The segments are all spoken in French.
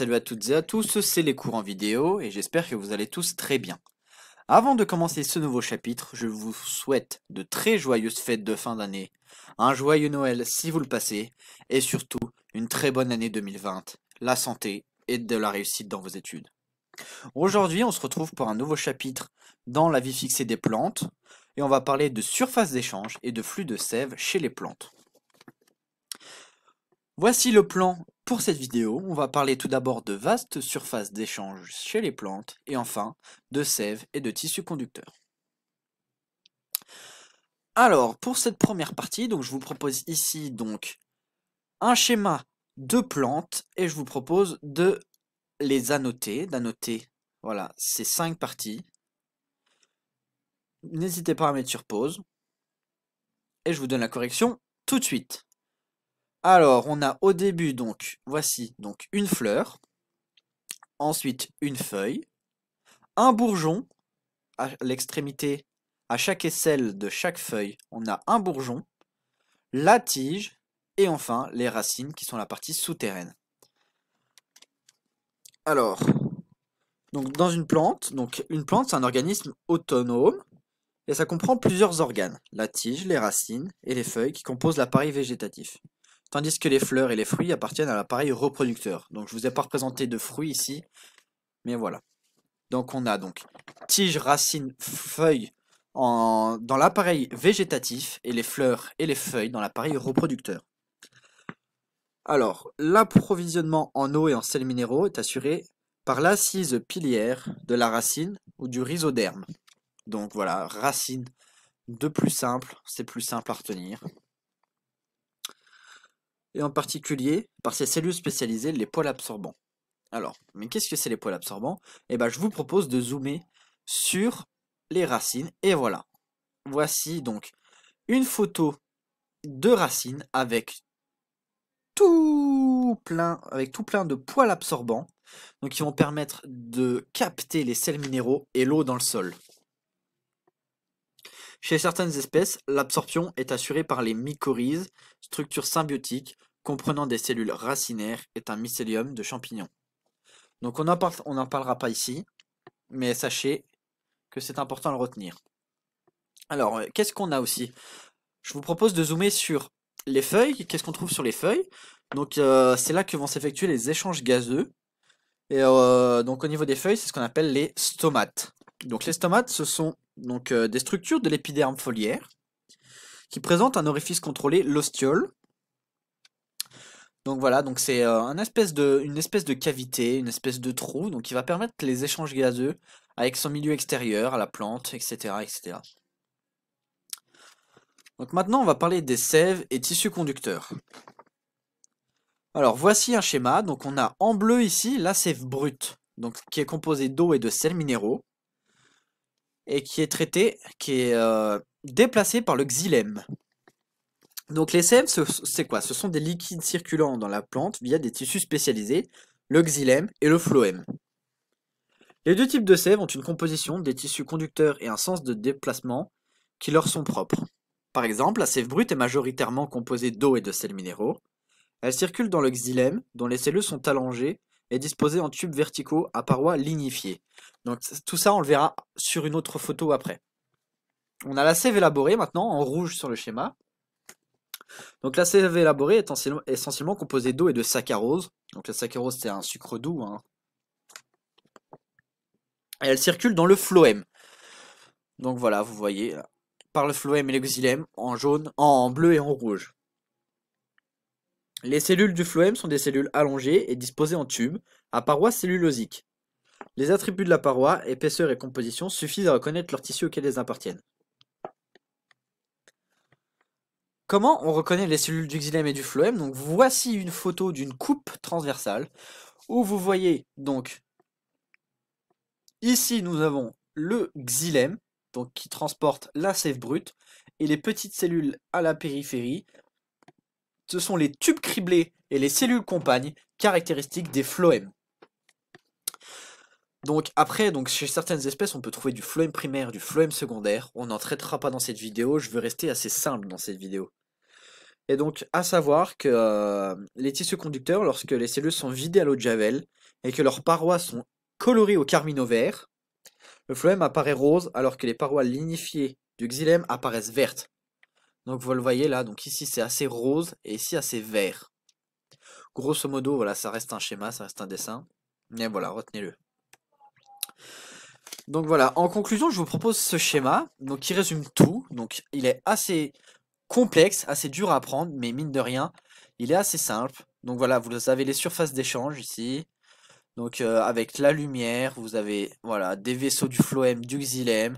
Salut à toutes et à tous, c'est les cours en vidéo et j'espère que vous allez tous très bien. Avant de commencer ce nouveau chapitre, je vous souhaite de très joyeuses fêtes de fin d'année, un joyeux Noël si vous le passez, et surtout une très bonne année 2020, la santé et de la réussite dans vos études. Aujourd'hui, on se retrouve pour un nouveau chapitre dans la vie fixée des plantes, et on va parler de surface d'échange et de flux de sève chez les plantes. Voici le plan pour cette vidéo. On va parler tout d'abord de vastes surfaces d'échange chez les plantes et enfin de sève et de tissus conducteurs. Alors, pour cette première partie, donc je vous propose ici donc un schéma de plantes et je vous propose de les annoter, d'annoter voilà, ces cinq parties. N'hésitez pas à mettre sur pause et je vous donne la correction tout de suite. Alors, on a au début, donc, voici donc une fleur, ensuite une feuille, un bourgeon, à l'extrémité, à chaque aisselle de chaque feuille, on a un bourgeon, la tige, et enfin les racines qui sont la partie souterraine. Alors, donc dans une plante, donc une plante c'est un organisme autonome et ça comprend plusieurs organes, la tige, les racines et les feuilles qui composent l'appareil végétatif tandis que les fleurs et les fruits appartiennent à l'appareil reproducteur. Donc je ne vous ai pas représenté de fruits ici, mais voilà. Donc on a donc tige, racine, feuille en... dans l'appareil végétatif et les fleurs et les feuilles dans l'appareil reproducteur. Alors, l'approvisionnement en eau et en sels minéraux est assuré par l'assise pilière de la racine ou du rhizoderme. Donc voilà, racine de plus simple, c'est plus simple à retenir et en particulier par ces cellules spécialisées, les poils absorbants. Alors, mais qu'est-ce que c'est les poils absorbants Eh bien, je vous propose de zoomer sur les racines, et voilà. Voici donc une photo de racines avec tout plein, avec tout plein de poils absorbants, donc qui vont permettre de capter les sels minéraux et l'eau dans le sol. Chez certaines espèces, l'absorption est assurée par les mycorhizes, structure symbiotique comprenant des cellules racinaires et un mycélium de champignons. Donc on n'en parlera pas ici, mais sachez que c'est important de le retenir. Alors, euh, qu'est-ce qu'on a aussi Je vous propose de zoomer sur les feuilles. Qu'est-ce qu'on trouve sur les feuilles Donc euh, c'est là que vont s'effectuer les échanges gazeux. Et euh, donc au niveau des feuilles, c'est ce qu'on appelle les stomates. Donc les stomates, ce sont donc euh, des structures de l'épiderme foliaire, qui présentent un orifice contrôlé, l'ostiole. Donc voilà, donc c'est euh, espèce une espèce de cavité, une espèce de trou, donc qui va permettre les échanges gazeux avec son milieu extérieur, à la plante, etc. etc. Donc maintenant, on va parler des sèves et tissus conducteurs. Alors voici un schéma, donc on a en bleu ici la sève brute, donc qui est composée d'eau et de sels minéraux et qui est traité, qui est euh, déplacé par le xylème. Donc les sèves, c'est quoi Ce sont des liquides circulant dans la plante via des tissus spécialisés, le xylème et le phloème. Les deux types de sève ont une composition, des tissus conducteurs et un sens de déplacement qui leur sont propres. Par exemple, la sève brute est majoritairement composée d'eau et de sels minéraux. Elle circule dans le xylème, dont les cellules sont allongées est disposée en tubes verticaux à parois lignifiées. Donc tout ça, on le verra sur une autre photo après. On a la sève élaborée maintenant, en rouge sur le schéma. Donc la sève élaborée est essentiellement composée d'eau et de saccharose. Donc la saccharose, c'est un sucre doux. Hein. Et elle circule dans le phloème. Donc voilà, vous voyez, par le phloème et l'exilème, en jaune, en bleu et en rouge. Les cellules du phloème sont des cellules allongées et disposées en tubes, à paroi cellulosiques. Les attributs de la paroi, épaisseur et composition, suffisent à reconnaître leur tissu auquel elles appartiennent. Comment on reconnaît les cellules du xylème et du phloème Donc voici une photo d'une coupe transversale où vous voyez donc ici nous avons le xylème donc qui transporte la sève brute et les petites cellules à la périphérie ce sont les tubes criblés et les cellules compagnes caractéristiques des phloèmes. Donc après, donc chez certaines espèces, on peut trouver du phloème primaire, du phloème secondaire. On n'en traitera pas dans cette vidéo, je veux rester assez simple dans cette vidéo. Et donc, à savoir que euh, les tissus conducteurs, lorsque les cellules sont vidées à l'eau de Javel et que leurs parois sont colorées au carmino vert, le phloème apparaît rose alors que les parois lignifiées du xylème apparaissent vertes. Donc vous le voyez là, donc ici c'est assez rose et ici assez vert. Grosso modo, voilà, ça reste un schéma, ça reste un dessin. Mais voilà, retenez-le. Donc voilà, en conclusion, je vous propose ce schéma, donc qui résume tout. Donc il est assez complexe, assez dur à apprendre, mais mine de rien, il est assez simple. Donc voilà, vous avez les surfaces d'échange ici. Donc euh, avec la lumière, vous avez voilà des vaisseaux du Floem, du xylem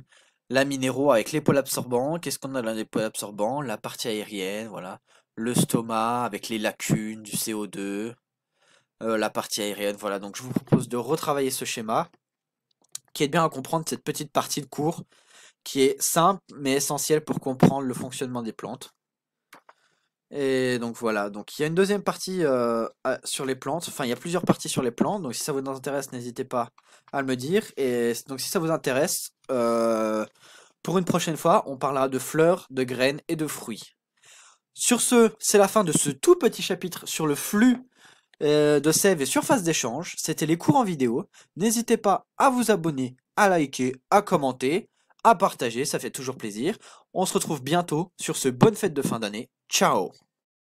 la minéraux avec pôles absorbant. Qu'est-ce qu'on a dans pôles absorbant La partie aérienne, voilà. Le stomac avec les lacunes du CO2. Euh, la partie aérienne, voilà. Donc je vous propose de retravailler ce schéma qui aide bien à comprendre cette petite partie de cours qui est simple mais essentielle pour comprendre le fonctionnement des plantes. Et donc voilà, donc il y a une deuxième partie euh, sur les plantes, enfin il y a plusieurs parties sur les plantes, donc si ça vous intéresse, n'hésitez pas à me dire. Et donc si ça vous intéresse, euh, pour une prochaine fois, on parlera de fleurs, de graines et de fruits. Sur ce, c'est la fin de ce tout petit chapitre sur le flux euh, de sève et surface d'échange. C'était les cours en vidéo. N'hésitez pas à vous abonner, à liker, à commenter, à partager, ça fait toujours plaisir. On se retrouve bientôt sur ce bonne fête de fin d'année Ciao!